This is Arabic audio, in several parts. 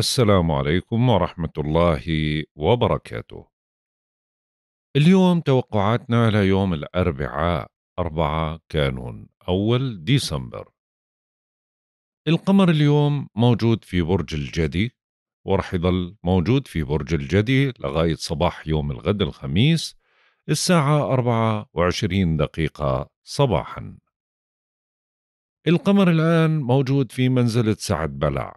السلام عليكم ورحمة الله وبركاته. اليوم توقعاتنا ليوم الأربعاء 4 كانون أول ديسمبر. القمر اليوم موجود في برج الجدي ورح يضل موجود في برج الجدي لغاية صباح يوم الغد الخميس الساعة 24 دقيقة صباحا. القمر الآن موجود في منزلة سعد بلع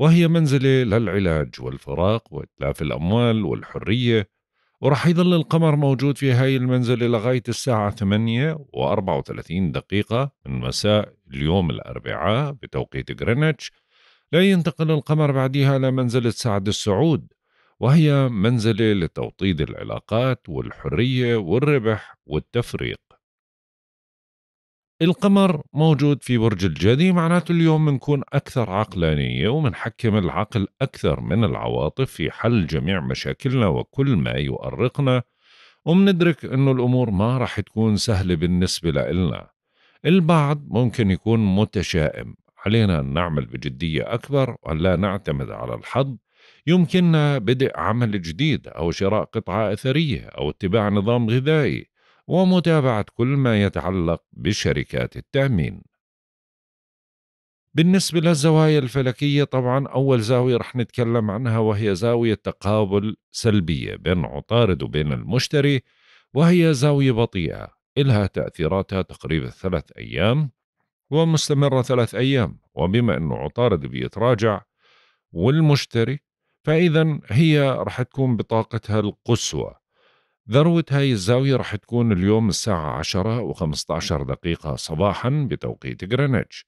وهي منزلة للعلاج والفراق وإتلاف الأموال والحرية ورح يظل القمر موجود في هاي المنزلة لغاية الساعة 8 و34 دقيقة من مساء اليوم الأربعاء بتوقيت غرينتش لا ينتقل القمر بعدها لمنزلة سعد السعود وهي منزلة لتوطيد العلاقات والحرية والربح والتفريق القمر موجود في برج الجدي معناته اليوم بنكون أكثر عقلانية ومنحكم العقل أكثر من العواطف في حل جميع مشاكلنا وكل ما يؤرقنا ومندرك أنه الأمور ما رح تكون سهلة بالنسبة لإلنا البعض ممكن يكون متشائم علينا أن نعمل بجدية أكبر ولا نعتمد على الحظ يمكننا بدء عمل جديد أو شراء قطعة أثرية أو اتباع نظام غذائي ومتابعة كل ما يتعلق بشركات التأمين. بالنسبة للزوايا الفلكية طبعا أول زاوية رح نتكلم عنها وهي زاوية تقابل سلبية بين عطارد وبين المشتري وهي زاوية بطيئة إلها تأثيراتها تقريبا ثلاث أيام ومستمرة ثلاث أيام وبما أنه عطارد بيتراجع والمشتري فإذا هي رح تكون بطاقتها القصوى ذروة هاي الزاوية رح تكون اليوم الساعة 10 و15 دقيقة صباحا بتوقيت غرينتش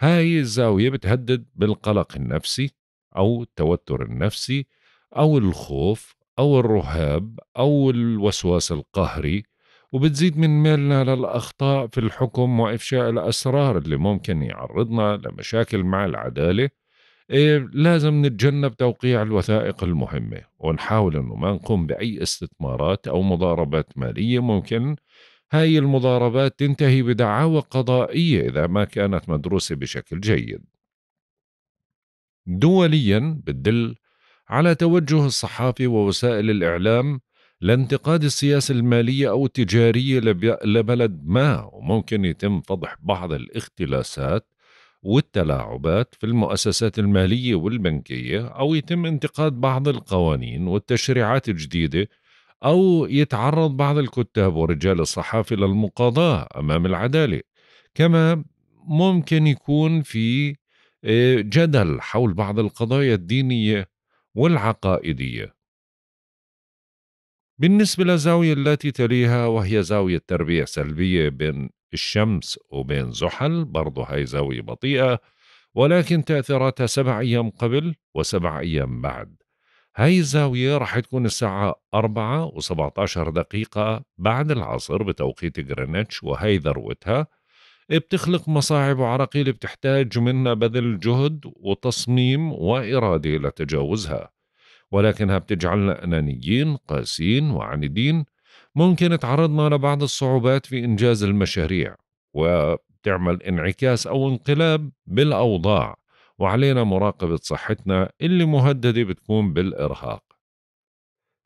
هاي الزاوية بتهدد بالقلق النفسي أو التوتر النفسي أو الخوف أو الرهاب أو الوسواس القهري وبتزيد من ميلنا للأخطاء في الحكم وإفشاء الأسرار اللي ممكن يعرضنا لمشاكل مع العدالة إيه، لازم نتجنب توقيع الوثائق المهمة ونحاول أنه ما نقوم بأي استثمارات أو مضاربات مالية ممكن هاي المضاربات تنتهي بدعاوى قضائية إذا ما كانت مدروسة بشكل جيد دوليا بتدل على توجه الصحافي ووسائل الإعلام لانتقاد السياسة المالية أو التجارية لبلد ما وممكن يتم فضح بعض الاختلاسات والتلاعبات في المؤسسات المالية والبنكية أو يتم انتقاد بعض القوانين والتشريعات الجديدة أو يتعرض بعض الكتاب ورجال الصحافة للمقاضاة أمام العدالة كما ممكن يكون في آه، جدل حول بعض القضايا الدينية والعقائدية بالنسبة للزاوية التي تليها وهي زاوية تربية سلبية بين الشمس وبين زحل برضه هاي زاوية بطيئة ولكن تأثيراتها سبع أيام قبل وسبع أيام بعد هاي الزاوية راح تكون الساعة أربعة وسبعة عشر دقيقة بعد العصر بتوقيت غرينتش وهي ذروتها بتخلق مصاعب وعراقيل بتحتاج منا بذل جهد وتصميم وإرادة لتجاوزها ولكنها بتجعلنا أنانيين قاسيين وعنيدين ممكن تعرضنا لبعض الصعوبات في إنجاز المشاريع وتعمل انعكاس أو انقلاب بالأوضاع وعلينا مراقبة صحتنا اللي مهددة بتكون بالإرهاق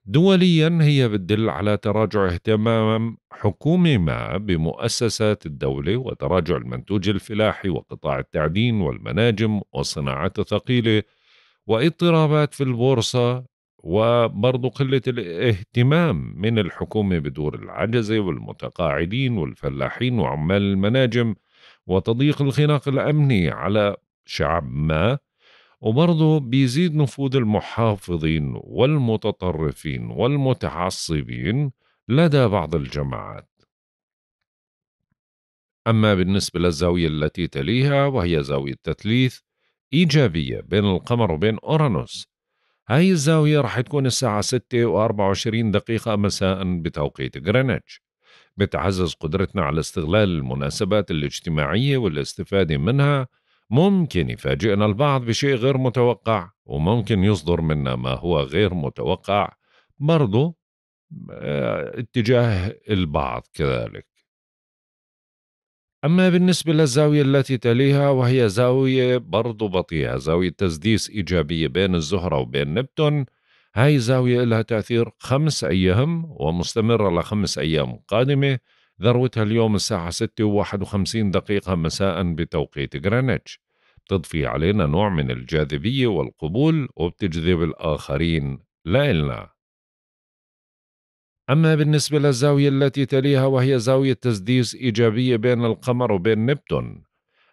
دوليا هي بتدل على تراجع اهتمام حكومة ما بمؤسسات الدولة وتراجع المنتوج الفلاحي وقطاع التعدين والمناجم والصناعات الثقيلة واضطرابات في البورصة وبرضه قلة الاهتمام من الحكومة بدور العجزة والمتقاعدين والفلاحين وعمال المناجم وتضييق الخناق الأمني على شعب ما وبرضه بيزيد نفوذ المحافظين والمتطرفين والمتعصبين لدى بعض الجماعات أما بالنسبة للزاوية التي تليها وهي زاوية تثليث إيجابية بين القمر وبين أورانوس هاي الزاوية رح تكون الساعة 6 و 24 دقيقة مساء بتوقيت غرينتش بتعزز قدرتنا على استغلال المناسبات الاجتماعية والاستفادة منها ممكن يفاجئنا البعض بشيء غير متوقع وممكن يصدر منا ما هو غير متوقع برضو آه، اتجاه البعض كذلك أما بالنسبة للزاوية التي تليها وهي زاوية برضو بطيئة زاوية تسديس إيجابية بين الزهرة وبين نبتون هاي زاوية لها تأثير خمس أيام ومستمرة لخمس أيام قادمة ذروتها اليوم الساعة 6 و 51 دقيقة مساء بتوقيت غرينتش بتضفي علينا نوع من الجاذبية والقبول وبتجذب الآخرين لإلنا أما بالنسبة للزاوية التي تليها وهي زاوية تسديس إيجابية بين القمر وبين نبتون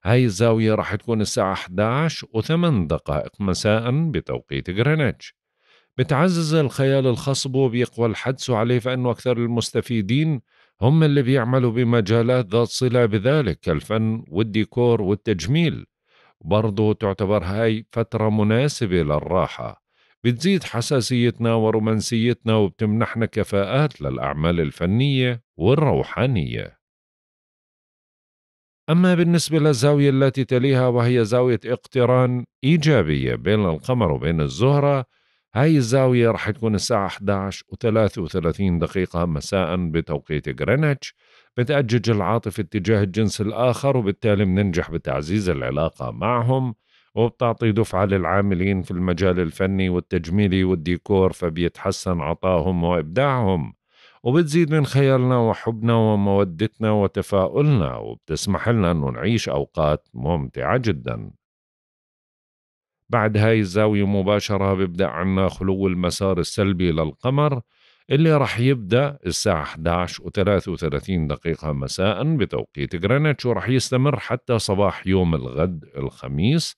هاي الزاوية راح تكون الساعة 11 و8 دقائق مساء بتوقيت غرينتش بتعزز الخيال الخصب وبيقوى الحدس عليه فإنه أكثر المستفيدين هم اللي بيعملوا بمجالات ذات صلة بذلك كالفن والديكور والتجميل برضو تعتبر هاي فترة مناسبة للراحة بتزيد حساسيتنا ورومانسيتنا وبتمنحنا كفاءات للأعمال الفنية والروحانية أما بالنسبة للزاوية التي تليها وهي زاوية اقتران إيجابية بين القمر وبين الزهرة هاي الزاوية رح تكون الساعة 11 و 33 دقيقة مساء بتوقيت غرينتش بتأجج العاطفة اتجاه الجنس الآخر وبالتالي بننجح بتعزيز العلاقة معهم وبتعطي دفعة للعاملين في المجال الفني والتجميلي والديكور فبيتحسن عطاهم وإبداعهم وبتزيد من خيالنا وحبنا ومودتنا وتفاؤلنا وبتسمح لنا أنه نعيش أوقات ممتعة جدا بعد هاي الزاوية مباشرة بيبدأ عنا خلو المسار السلبي للقمر اللي رح يبدأ الساعة 11 و 33 دقيقة مساء بتوقيت جرينتش ورح يستمر حتى صباح يوم الغد الخميس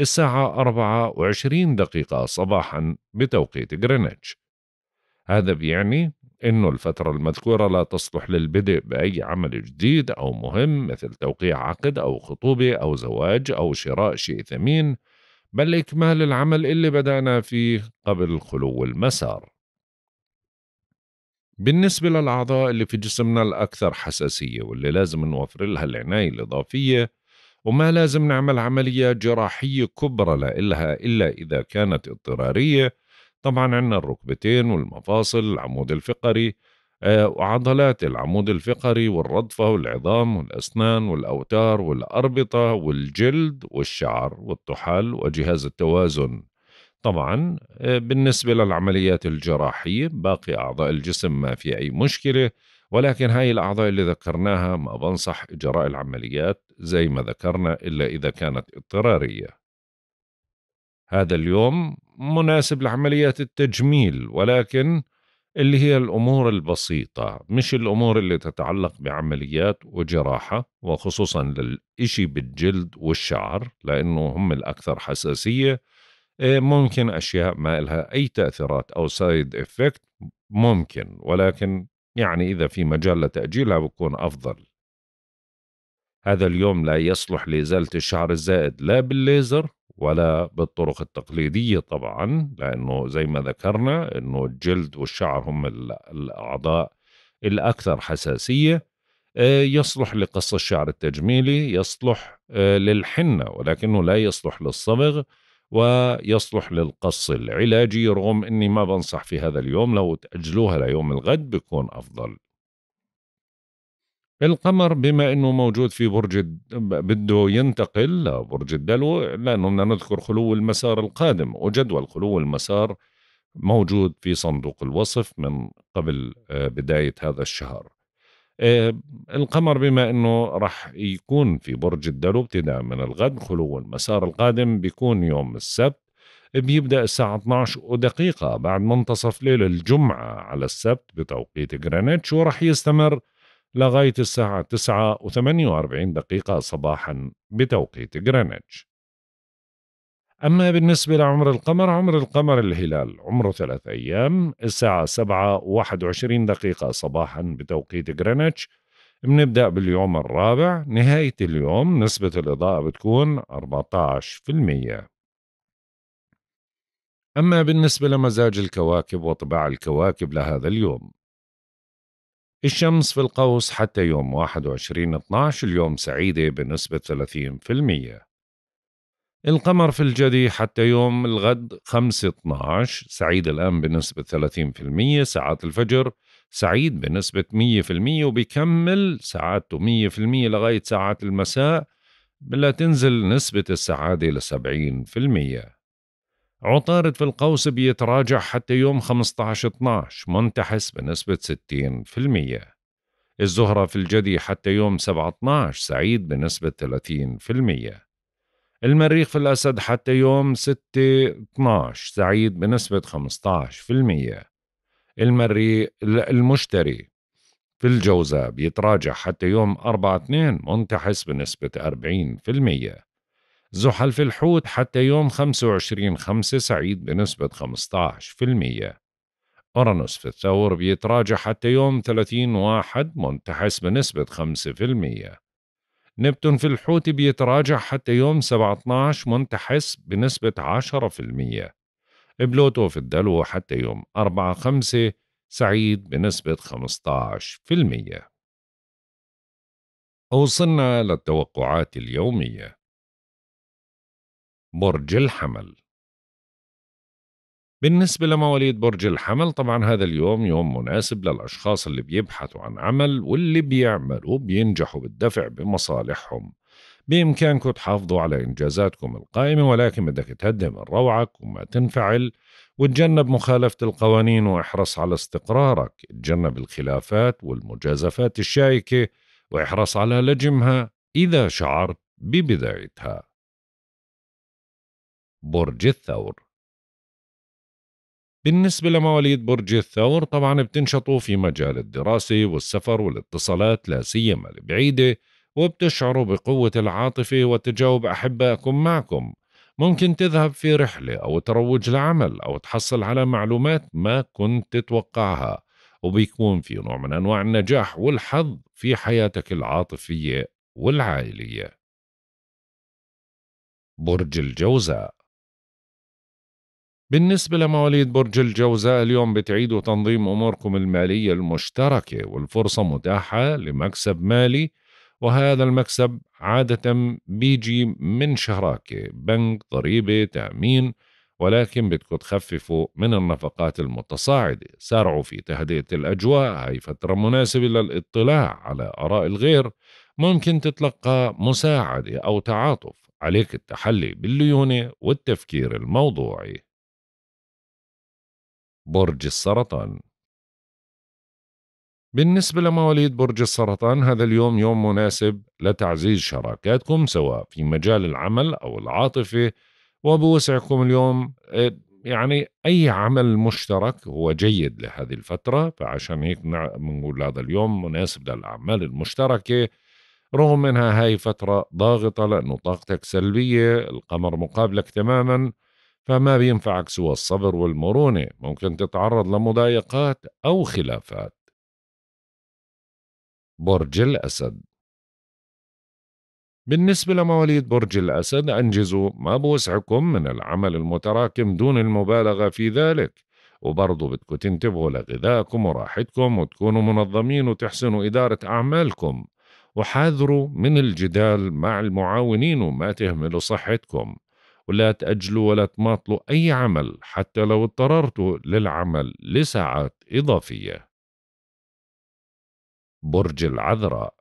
الساعة 24 دقيقة صباحا بتوقيت غرينتش هذا بيعني أنه الفترة المذكورة لا تصلح للبدء بأي عمل جديد أو مهم مثل توقيع عقد أو خطوبة أو زواج أو شراء شيء ثمين بل إكمال العمل اللي بدأنا فيه قبل خلو المسار بالنسبة للأعضاء اللي في جسمنا الأكثر حساسية واللي لازم نوفر لها العناية الإضافية وما لازم نعمل عملية جراحية كبرى لها إلا إذا كانت اضطرارية طبعا عندنا الركبتين والمفاصل العمود الفقري آه، وعضلات العمود الفقري والرضفة والعظام والأسنان والأوتار والأربطة والجلد والشعر والطحال وجهاز التوازن طبعا آه، بالنسبة للعمليات الجراحية باقي أعضاء الجسم ما في أي مشكلة ولكن هاي الأعضاء اللي ذكرناها ما بنصح إجراء العمليات زي ما ذكرنا إلا إذا كانت اضطرارية هذا اليوم مناسب لعمليات التجميل ولكن اللي هي الأمور البسيطة مش الأمور اللي تتعلق بعمليات وجراحة وخصوصا للإشي بالجلد والشعر لأنه هم الأكثر حساسية آه، ممكن أشياء ما لها أي تأثيرات أو سايد إفكت ممكن ولكن يعني إذا في مجال لتأجيلها بكون أفضل هذا اليوم لا يصلح لإزالة الشعر الزائد لا بالليزر ولا بالطرق التقليدية طبعا لأنه زي ما ذكرنا أنه الجلد والشعر هم الأعضاء الأكثر حساسية آه، يصلح لقص الشعر التجميلي يصلح آه، للحنة ولكنه لا يصلح للصبغ ويصلح للقص العلاجي رغم اني ما بنصح في هذا اليوم لو تأجلوها ليوم الغد بيكون افضل القمر بما انه موجود في برج بده ينتقل لبرج الدلو لانه بدنا نذكر خلو المسار القادم وجدول خلو المسار موجود في صندوق الوصف من قبل آه، بداية هذا الشهر آه، القمر بما انه راح يكون في برج الدلو ابتداء من الغد خلو المسار القادم بيكون يوم السبت بيبدا الساعه 12 ودقيقه بعد منتصف ليل الجمعه على السبت بتوقيت غرينتش وراح يستمر لغايه الساعه 9 و48 دقيقه صباحا بتوقيت غرينتش أما بالنسبة لعمر القمر عمر القمر الهلال عمره ثلاث أيام الساعة سبعة واحد وعشرين دقيقة صباحا بتوقيت غرينتش بنبدأ باليوم الرابع نهاية اليوم نسبة الإضاءة بتكون 14% أما بالنسبة لمزاج الكواكب وطباع الكواكب لهذا اليوم الشمس في القوس حتى يوم 21 12 اليوم سعيدة بنسبة 30% القمر في الجدي حتى يوم الغد 5 12 سعيد الآن بنسبة 30% ساعات الفجر سعيد بنسبة 100% وبيكمل سعادته 100% لغاية ساعات المساء بلا تنزل نسبة السعادة ل 70% عطارد في القوس بيتراجع حتى يوم 15 12 منتحس بنسبة 60% الزهرة في الجدي حتى يوم 17 سعيد بنسبة 30% المريخ في الأسد حتى يوم 6/12 سعيد بنسبة 15% المريخ المشتري في الجوزاء بيتراجع حتى يوم 4/2 منتحس بنسبة 40% زحل في الحوت حتى يوم 25/5 سعيد بنسبة 15% أورانوس في الثور بيتراجع حتى يوم 30 واحد منتحس بنسبة نبتون في الحوت بيتراجع حتى يوم 17 منتحس بنسبة 10% بلوتو في الدلو حتى يوم 4 5 سعيد بنسبة 15% وصلنا للتوقعات اليومية برج الحمل بالنسبة لمواليد برج الحمل طبعا هذا اليوم يوم مناسب للأشخاص اللي بيبحثوا عن عمل واللي بيعملوا بينجحوا بالدفع بمصالحهم بإمكانكم تحافظوا على إنجازاتكم القائمة ولكن بدك تهدي من روعك وما تنفعل وتجنب مخالفة القوانين واحرص على استقرارك تجنب الخلافات والمجازفات الشائكة واحرص على لجمها إذا شعرت ببدايتها برج الثور بالنسبة لمواليد برج الثور طبعا بتنشطوا في مجال الدراسة والسفر والاتصالات لا سيما البعيدة وبتشعروا بقوة العاطفة وتجاوب أحبائكم معكم ممكن تذهب في رحلة أو تروج لعمل أو تحصل على معلومات ما كنت تتوقعها وبيكون في نوع من أنواع النجاح والحظ في حياتك العاطفية والعائلية برج الجوزاء بالنسبة لمواليد برج الجوزاء اليوم بتعيدوا تنظيم أموركم المالية المشتركة والفرصة متاحة لمكسب مالي وهذا المكسب عادة بيجي من شراكة بنك ضريبة تأمين ولكن بدكم تخففوا من النفقات المتصاعدة سارعوا في تهدئة الأجواء هاي فترة مناسبة للاطلاع على آراء الغير ممكن تتلقى مساعدة أو تعاطف عليك التحلي بالليونة والتفكير الموضوعي برج السرطان بالنسبة لمواليد برج السرطان هذا اليوم يوم مناسب لتعزيز شراكاتكم سواء في مجال العمل أو العاطفة وبوسعكم اليوم آه، يعني أي عمل مشترك هو جيد لهذه الفترة فعشان هيك بنقول هذا اليوم مناسب للأعمال المشتركة رغم انها هاي فترة ضاغطة لأنه طاقتك سلبية القمر مقابلك تماما فما بينفعك سوى الصبر والمرونة ممكن تتعرض لمضايقات أو خلافات برج الأسد بالنسبة لمواليد برج الأسد أنجزوا ما بوسعكم من العمل المتراكم دون المبالغة في ذلك وبرضه بدكم تنتبهوا لغذائكم وراحتكم وتكونوا منظمين وتحسنوا إدارة أعمالكم وحاذروا من الجدال مع المعاونين وما تهملوا صحتكم ولا تأجلوا ولا تماطلوا أي عمل حتى لو اضطررتوا للعمل لساعات إضافية برج العذراء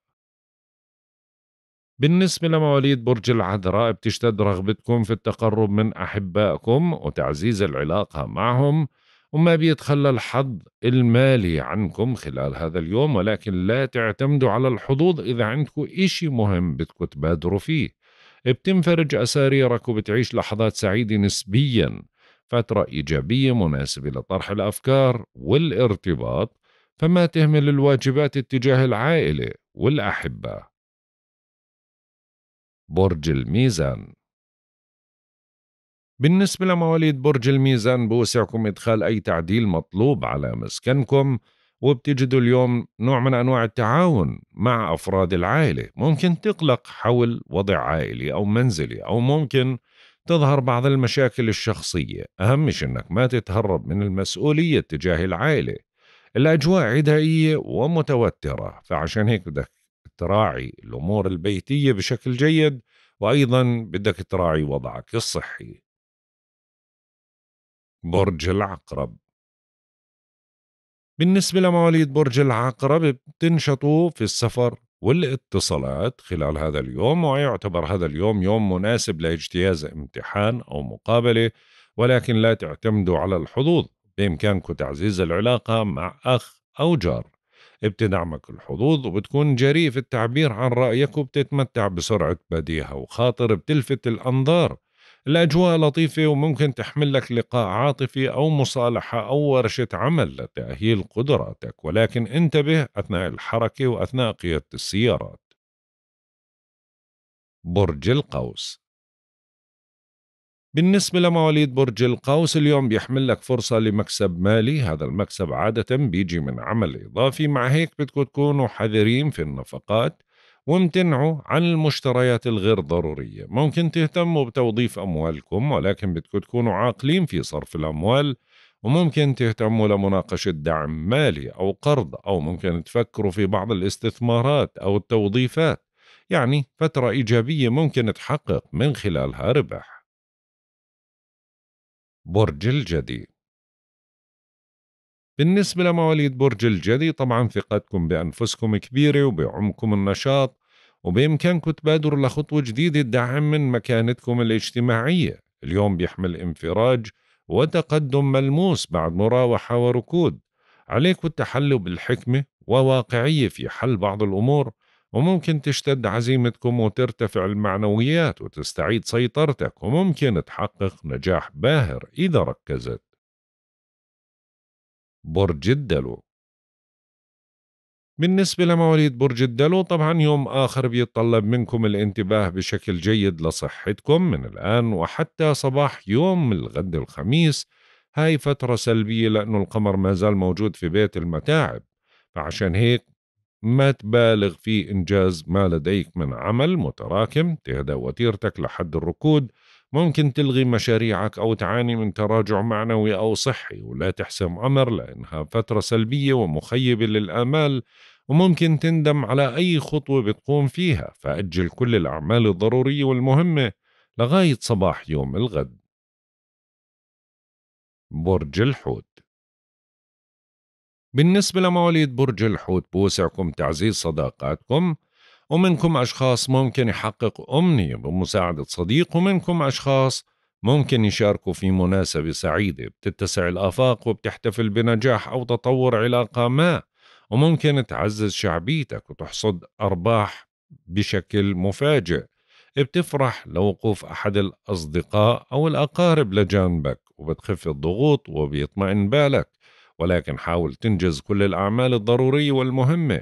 بالنسبة لمواليد برج العذراء بتشتد رغبتكم في التقرب من أحبائكم وتعزيز العلاقة معهم وما بيتخلى الحظ المالي عنكم خلال هذا اليوم ولكن لا تعتمدوا على الحظوظ إذا عندكم إشي مهم بدكم تبادروا فيه بتنفرج أساريرك وبتعيش لحظات سعيدة نسبيا فترة إيجابية مناسبة لطرح الأفكار والارتباط فما تهمل الواجبات اتجاه العائلة والأحبة برج الميزان بالنسبة لمواليد برج الميزان بوسعكم إدخال أي تعديل مطلوب على مسكنكم وبتجدوا اليوم نوع من أنواع التعاون مع أفراد العائلة ممكن تقلق حول وضع عائلي أو منزلي أو ممكن تظهر بعض المشاكل الشخصية أهم شيء أنك ما تتهرب من المسؤولية تجاه العائلة الأجواء عدائية ومتوترة فعشان هيك بدك تراعي الأمور البيتية بشكل جيد وأيضا بدك تراعي وضعك الصحي برج العقرب بالنسبة لمواليد برج العقرب بتنشطوا في السفر والاتصالات خلال هذا اليوم ويعتبر هذا اليوم يوم مناسب لاجتياز امتحان أو مقابلة ولكن لا تعتمدوا على الحظوظ بإمكانكم تعزيز العلاقة مع أخ أو جار بتدعمك الحظوظ وبتكون جريء في التعبير عن رأيك وبتتمتع بسرعة بديهة وخاطر بتلفت الأنظار الأجواء لطيفة وممكن تحمل لك لقاء عاطفي أو مصالحة أو ورشة عمل لتأهيل قدراتك ولكن انتبه أثناء الحركة وأثناء قيادة السيارات برج القوس بالنسبة لمواليد برج القوس اليوم بيحمل لك فرصة لمكسب مالي هذا المكسب عادة بيجي من عمل إضافي مع هيك بدكم تكونوا حذرين في النفقات وامتنعوا عن المشتريات الغير ضرورية ممكن تهتموا بتوظيف أموالكم ولكن بدكم تكونوا عاقلين في صرف الأموال وممكن تهتموا لمناقشة دعم مالي أو قرض أو ممكن تفكروا في بعض الاستثمارات أو التوظيفات يعني فترة إيجابية ممكن تحقق من خلالها ربح برج الجدي بالنسبة لمواليد برج الجدي طبعا ثقتكم بأنفسكم كبيرة وبعمكم النشاط وبإمكانكم تبادروا لخطوة جديدة تدعم من مكانتكم الاجتماعية اليوم بيحمل انفراج وتقدم ملموس بعد مراوحة وركود عليكم التحلي بالحكمة وواقعية في حل بعض الأمور وممكن تشتد عزيمتكم وترتفع المعنويات وتستعيد سيطرتك وممكن تحقق نجاح باهر إذا ركزت برج الدلو بالنسبة لمواليد برج الدلو طبعا يوم آخر بيتطلب منكم الانتباه بشكل جيد لصحتكم من الآن وحتى صباح يوم الغد الخميس هاي فترة سلبية لأنه القمر ما زال موجود في بيت المتاعب فعشان هيك ما تبالغ في إنجاز ما لديك من عمل متراكم تهدأ وتيرتك لحد الركود ممكن تلغي مشاريعك أو تعاني من تراجع معنوي أو صحي ولا تحسم أمر لأنها فترة سلبية ومخيبة للآمال وممكن تندم على أي خطوة بتقوم فيها فأجل كل الأعمال الضرورية والمهمة لغاية صباح يوم الغد برج الحوت بالنسبة لمواليد برج الحوت بوسعكم تعزيز صداقاتكم ومنكم أشخاص ممكن يحقق أمنية بمساعدة صديق ومنكم أشخاص ممكن يشاركوا في مناسبة سعيدة بتتسع الآفاق وبتحتفل بنجاح أو تطور علاقة ما وممكن تعزز شعبيتك وتحصد أرباح بشكل مفاجئ بتفرح لوقوف أحد الأصدقاء أو الأقارب لجانبك وبتخف الضغوط وبيطمئن بالك ولكن حاول تنجز كل الأعمال الضرورية والمهمة